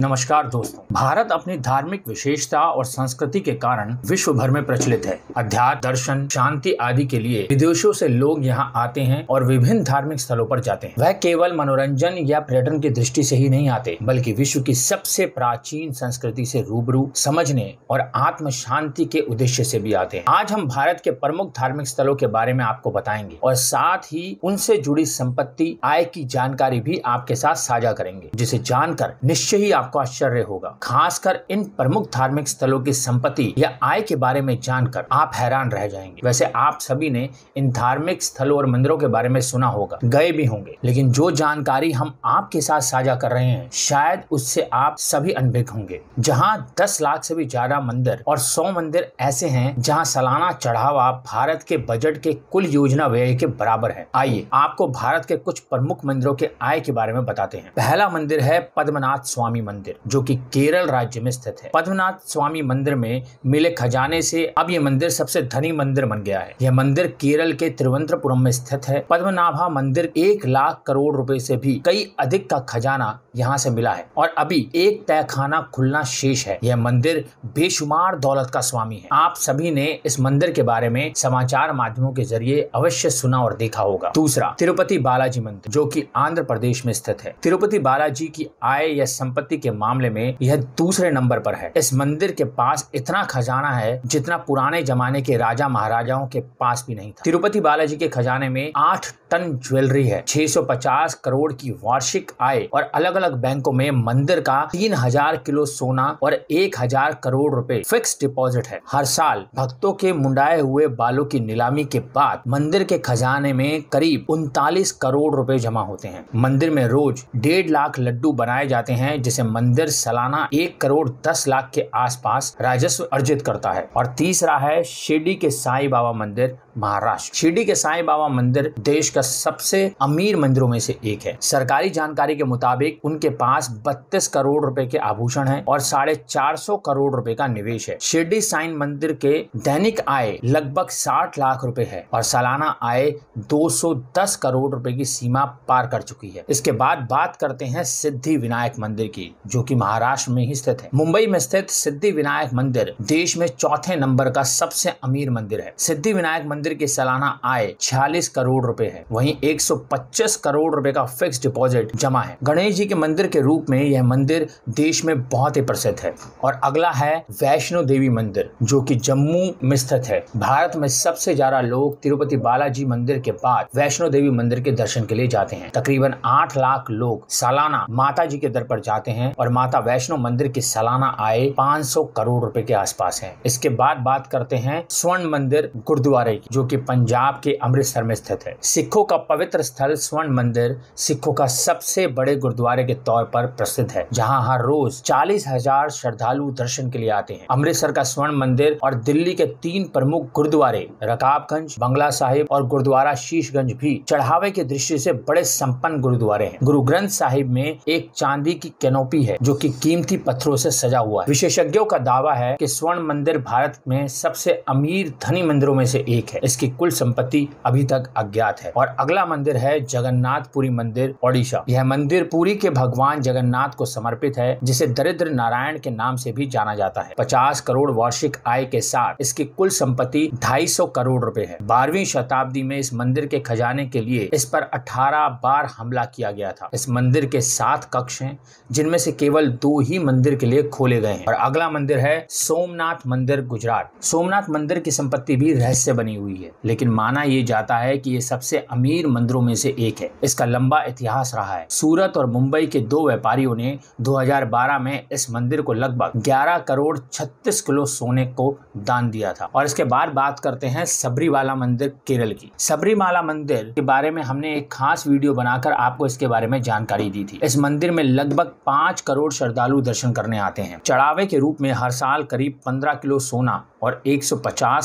नमस्कार दोस्तों भारत अपनी धार्मिक विशेषता और संस्कृति के कारण विश्व भर में प्रचलित है अध्यात्म दर्शन शांति आदि के लिए विदेशों से लोग यहाँ आते हैं और विभिन्न धार्मिक स्थलों पर जाते हैं वह केवल मनोरंजन या पर्यटन की दृष्टि से ही नहीं आते बल्कि विश्व की सबसे प्राचीन संस्कृति से रूबरू समझने और आत्म शांति के उद्देश्य से भी आते हैं आज हम भारत के प्रमुख धार्मिक स्थलों के बारे में आपको बताएंगे और साथ ही उनसे जुड़ी संपत्ति आय की जानकारी भी आपके साथ साझा करेंगे जिसे जानकर निश्चय ही आप आपको आश्चर्य होगा खासकर इन प्रमुख धार्मिक स्थलों की संपत्ति या आय के बारे में जानकर आप हैरान रह जाएंगे वैसे आप सभी ने इन धार्मिक स्थलों और मंदिरों के बारे में सुना होगा गए भी होंगे लेकिन जो जानकारी हम आपके साथ साझा कर रहे हैं शायद उससे आप सभी अनभिज्ञ होंगे जहाँ दस लाख से भी ज्यादा मंदिर और सौ मंदिर ऐसे हैं जहाँ सालाना चढ़ावा भारत के बजट के कुल योजना व्यय के बराबर है आइए आपको भारत के कुछ प्रमुख मंदिरों के आय के बारे में बताते हैं पहला मंदिर है पद्मनाथ स्वामी मंदिर मंदिर जो कि केरल राज्य में स्थित है पद्मनाथ स्वामी मंदिर में मिले खजाने से अब यह मंदिर सबसे धनी मंदिर बन गया है यह मंदिर केरल के त्रिवंत्रपुरम में स्थित है पद्मनाभा मंदिर एक लाख करोड़ रुपए से भी कई अधिक का खजाना यहाँ से मिला है और अभी एक तय खाना खुलना शेष है यह मंदिर बेशुमार दौलत का स्वामी है आप सभी ने इस मंदिर के बारे में समाचार माध्यमों के जरिए अवश्य सुना और देखा होगा दूसरा तिरुपति बालाजी मंदिर जो की आंध्र प्रदेश में स्थित है तिरुपति बालाजी की आय या संपत्ति के मामले में यह दूसरे नंबर पर है इस मंदिर के पास इतना खजाना है जितना पुराने जमाने के राजा महाराजाओं के पास भी नहीं था तिरुपति बालाजी के खजाने में आठ टन ज्वेलरी है 650 करोड़ की वार्षिक आय और अलग अलग बैंकों में मंदिर का 3000 किलो सोना और 1000 करोड़ रुपए फिक्स डिपॉजिट है हर साल भक्तों के मुंडाए हुए बालों की नीलामी के बाद मंदिर के खजाने में करीब उनतालीस करोड़ रुपए जमा होते हैं मंदिर में रोज डेढ़ लाख लड्डू बनाए जाते हैं जिसे मंदिर सालाना एक करोड़ दस लाख के आसपास राजस्व अर्जित करता है और तीसरा है शिरडी के साई बाबा मंदिर महाराष्ट्र शिरडी के साई बाबा मंदिर देश का सबसे अमीर मंदिरों में से एक है सरकारी जानकारी के मुताबिक उनके पास बत्तीस करोड़ रुपए के आभूषण है और साढ़े चार सौ करोड़ रुपए का निवेश है शिरडी साइन मंदिर के दैनिक आय लगभग साठ लाख रुपए है और सालाना आय दस करोड़ रुपए की सीमा पार कर चुकी है इसके बाद बात करते हैं सिद्धि विनायक मंदिर की जो कि महाराष्ट्र में ही स्थित है मुंबई में स्थित सिद्धि विनायक मंदिर देश में चौथे नंबर का सबसे अमीर मंदिर है सिद्धि विनायक मंदिर की सालाना आय छियालीस करोड़ रूपए है वहीं 125 करोड़ रुपए का फिक्स डिपॉजिट जमा है गणेश जी के मंदिर के रूप में यह मंदिर देश में बहुत ही प्रसिद्ध है और अगला है वैष्णो देवी मंदिर जो कि जम्मू में स्थित है भारत में सबसे ज्यादा लोग तिरुपति बालाजी मंदिर के बाद वैष्णो देवी मंदिर के दर्शन के लिए जाते हैं तकरीबन आठ लाख लोग सालाना माता जी के दर पर जाते हैं और माता वैष्णो मंदिर की सालाना आय 500 करोड़ रुपए के आसपास है इसके बाद बात करते हैं स्वर्ण मंदिर गुरुद्वारे की जो की पंजाब के अमृतसर में स्थित है सिख सिखों का पवित्र स्थल स्वर्ण मंदिर सिखों का सबसे बड़े गुरुद्वारे के तौर पर प्रसिद्ध है जहां हर रोज चालीस हजार श्रद्धालु दर्शन के लिए आते हैं अमृतसर का स्वर्ण मंदिर और दिल्ली के तीन प्रमुख गुरुद्वारे रकाबगंज बंगला साहिब और गुरुद्वारा शीशगंज भी चढ़ावे की दृष्टि से बड़े संपन्न गुरुद्वारे हैं गुरु ग्रंथ साहिब में एक चांदी की कैनोपी है जो की कीमती पत्थरों से सजा हुआ है विशेषज्ञों का दावा है की स्वर्ण मंदिर भारत में सबसे अमीर धनी मंदिरों में से एक है इसकी कुल संपत्ति अभी तक अज्ञात है और और अगला मंदिर है जगन्नाथपुरी मंदिर ओडिशा यह मंदिर पुरी के भगवान जगन्नाथ को समर्पित है जिसे दरिद्र नारायण के नाम से भी जाना जाता है पचास करोड़ वार्षिक आय के साथ इसकी कुल संपत्ति ढाई करोड़ रूपए है बारहवीं शताब्दी में इस मंदिर के खजाने के लिए इस पर अठारह बार हमला किया गया था इस मंदिर के सात कक्ष है जिनमें से केवल दो ही मंदिर के लिए खोले गए हैं और अगला मंदिर है सोमनाथ मंदिर गुजरात सोमनाथ मंदिर की संपत्ति भी रहस्य बनी हुई है लेकिन माना यह जाता है कि ये सबसे अमीर मंदिरों में से एक है इसका लंबा इतिहास रहा है सूरत और मुंबई के दो व्यापारियों ने 2012 में इस मंदिर को लगभग 11 करोड़ 36 किलो सोने को दान दिया था और इसके बाद बात करते हैं सबरीवाला मंदिर केरल की सबरीमाला मंदिर के बारे में हमने एक खास वीडियो बनाकर आपको इसके बारे में जानकारी दी थी इस मंदिर में लगभग पाँच करोड़ श्रद्धालु दर्शन करने आते हैं चढ़ावे के रूप में हर साल करीब पंद्रह किलो सोना और एक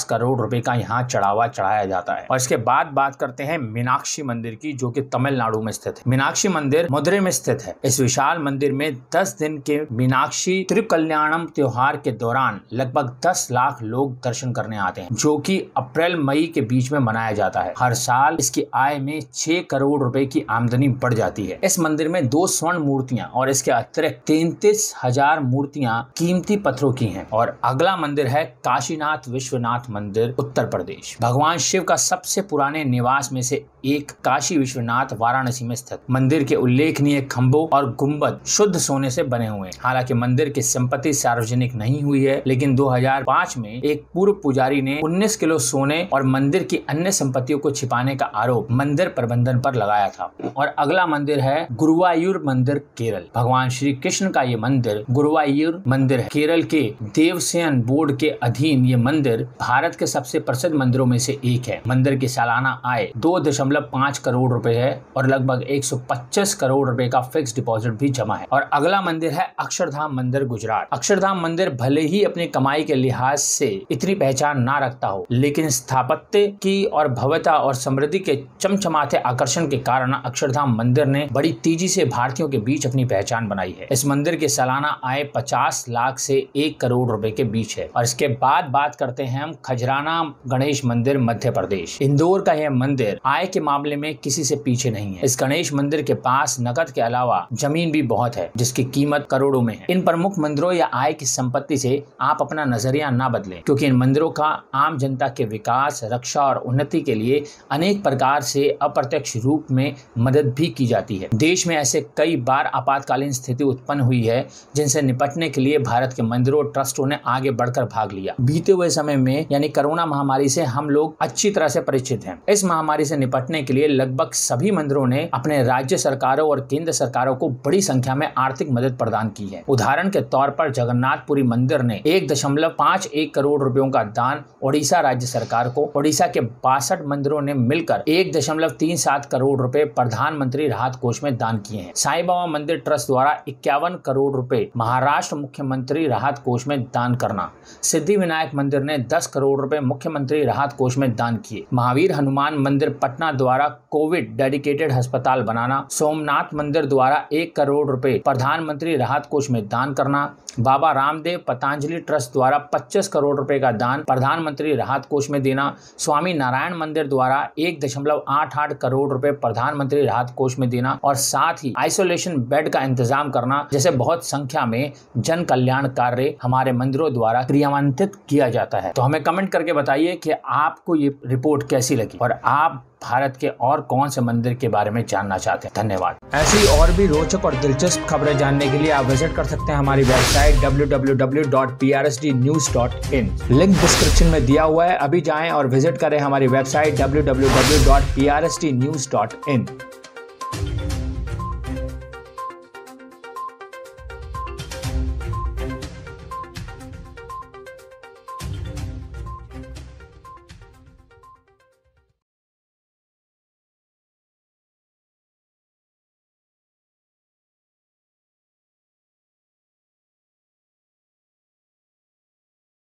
करोड़ रुपए का यहाँ चढ़ावा चढ़ाया जाता है और इसके बाद बात करते हैं मीनाक्षी मंदिर की जो कि तमिलनाडु में स्थित है मीनाक्षी मंदिर मदुरे में स्थित है इस विशाल मंदिर में दस दिन के मीनाक्षी त्रिकल्याणम त्योहार के दौरान लगभग दस लाख लोग दर्शन करने आते हैं जो की अप्रैल मई के बीच में मनाया जाता है हर साल इसकी आय में छह करोड़ रूपए की आमदनी बढ़ जाती है इस मंदिर में दो स्वर्ण मूर्तियां और इसके अतिरिक्त तैतीस हजार मूर्तियां कीमती पत्थरों की हैं और अगला मंदिर है काशीनाथ विश्वनाथ मंदिर उत्तर प्रदेश भगवान शिव का सबसे पुराने निवास में से एक काशी विश्वनाथ वाराणसी में स्थित मंदिर के उल्लेखनीय खम्भों और गुम्बद शुद्ध सोने से बने हुए हैं हालांकि मंदिर की संपत्ति सार्वजनिक नहीं हुई है लेकिन 2005 में एक पूर्व पुजारी ने 19 किलो सोने और मंदिर की अन्य संपत्तियों को छिपाने का आरोप मंदिर प्रबंधन पर लगाया था और अगला मंदिर है गुरुवायूर मंदिर केरल भगवान श्री कृष्ण का ये मंदिर गुरुवायूर मंदिर है केरल के देवसेन बोर्ड के अधीन ये मंदिर भारत के सबसे प्रसिद्ध मंदिरों में से एक है मंदिर की सालाना आय दो दशमलव दशमलव पाँच करोड़ रुपए है और लगभग पच्चीस करोड़ रुपए का फिक्स डिपॉजिट भी जमा है और अगला मंदिर है अक्षरधाम मंदिर गुजरात अक्षरधाम मंदिर भले ही अपनी कमाई के लिहाज से इतनी पहचान ना रखता हो लेकिन स्थापत्य की और भव्यता और समृद्धि के चमचमाते आकर्षण के कारण अक्षरधाम मंदिर ने बड़ी तेजी से भारतीयों के बीच अपनी पहचान बनाई है इस मंदिर की सालाना आय पचास लाख से एक करोड़ रुपए के बीच है और इसके बाद बात करते हैं हम खजराना गणेश मंदिर मध्य प्रदेश इंदौर का यह मंदिर आय के मामले में किसी से पीछे नहीं है इस गणेश मंदिर के पास नकद के अलावा जमीन भी बहुत है जिसकी कीमत करोड़ों में है इन प्रमुख मंदिरों या आय की संपत्ति से आप अपना नजरिया ना बदले क्योंकि इन मंदिरों का आम जनता के विकास रक्षा और उन्नति के लिए अनेक प्रकार से अप्रत्यक्ष रूप में मदद भी की जाती है देश में ऐसे कई बार आपातकालीन स्थिति उत्पन्न हुई है जिनसे निपटने के लिए भारत के मंदिरों ट्रस्टों ने आगे बढ़कर भाग लिया बीते हुए समय में यानी कोरोना महामारी से हम लोग अच्छी तरह से परिचित हैं इस महामारी से निपटने लौटने के लिए लगभग सभी मंदिरों ने अपने राज्य सरकारों और केंद्र सरकारों को बड़ी संख्या में आर्थिक मदद प्रदान की है उदाहरण के तौर पर जगन्नाथपुरी मंदिर ने एक दशमलव पाँच एक करोड़ रुपयों का दान ओडिशा राज्य सरकार को ओडिशा के बासठ मंदिरों ने मिलकर एक दशमलव तीन सात करोड़ रुपए प्रधानमंत्री राहत कोष में दान किए हैं साई बाबा मंदिर ट्रस्ट द्वारा इक्यावन करोड़ रुपए महाराष्ट्र मुख्यमंत्री राहत कोष में दान करना सिद्धि विनायक मंदिर ने दस करोड़ रुपए मुख्यमंत्री राहत कोष में दान किए महावीर हनुमान मंदिर पटना द्वारा कोविड डेडिकेटेड अस्पताल बनाना सोमनाथ मंदिर द्वारा एक करोड़ रुपए प्रधानमंत्री राहत कोष में दान करना बाबा रामदेव पतंजलि ट्रस्ट द्वारा 25 करोड़ रुपए का दान प्रधानमंत्री राहत कोष में देना स्वामी नारायण मंदिर द्वारा एक दशमलव आठ आठ करोड़ रुपए प्रधानमंत्री राहत कोष में देना और साथ ही आइसोलेशन बेड का इंतजाम करना जैसे बहुत संख्या में जन कल्याण कार्य हमारे मंदिरों द्वारा क्रियान्वित किया जाता है तो हमें कमेंट करके बताइए कि आपको ये रिपोर्ट कैसी लगी और आप भारत के और कौन से मंदिर के बारे में जानना चाहते हैं धन्यवाद ऐसी और भी रोचक और दिलचस्प खबरें जानने के लिए आप विजिट कर सकते हैं हमारी वेबसाइट www.prsdnews.in लिंक डिस्क्रिप्शन में दिया हुआ है अभी जाएं और विजिट करें हमारी वेबसाइट www.prsdnews.in